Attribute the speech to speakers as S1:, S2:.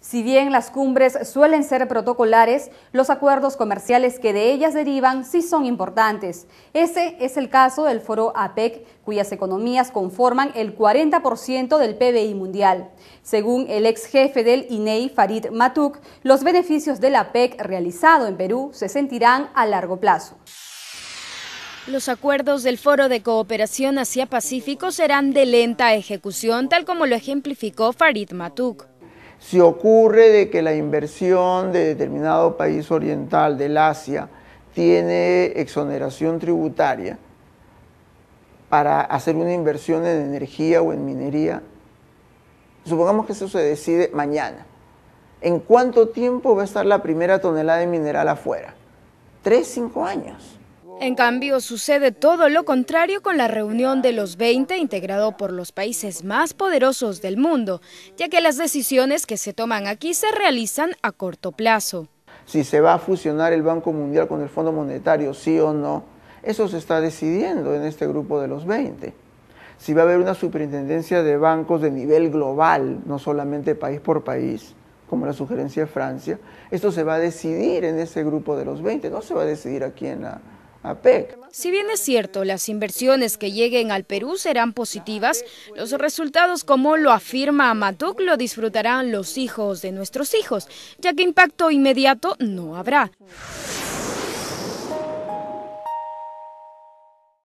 S1: Si bien las cumbres suelen ser protocolares, los acuerdos comerciales que de ellas derivan sí son importantes. Ese es el caso del foro APEC, cuyas economías conforman el 40% del PBI mundial. Según el ex jefe del INEI, e Farid Matuk, los beneficios del APEC realizado en Perú se sentirán a largo plazo.
S2: Los acuerdos del Foro de Cooperación Asia-Pacífico serán de lenta ejecución, tal como lo ejemplificó Farid
S3: Matuk. Si ocurre de que la inversión de determinado país oriental del Asia tiene exoneración tributaria para hacer una inversión en energía o en minería, supongamos que eso se decide mañana. ¿En cuánto tiempo va a estar la primera tonelada de mineral afuera? Tres, cinco años.
S2: En cambio, sucede todo lo contrario con la reunión de los 20 integrado por los países más poderosos del mundo, ya que las decisiones que se toman aquí se realizan a corto plazo.
S3: Si se va a fusionar el Banco Mundial con el Fondo Monetario, sí o no, eso se está decidiendo en este grupo de los 20. Si va a haber una superintendencia de bancos de nivel global, no solamente país por país, como la sugerencia de Francia, esto se va a decidir en ese grupo de los 20, no se va a decidir aquí en la, e
S2: si bien es cierto, las inversiones que lleguen al Perú serán positivas, los resultados, como lo afirma Matuk lo disfrutarán los hijos de nuestros hijos, ya que impacto inmediato no habrá.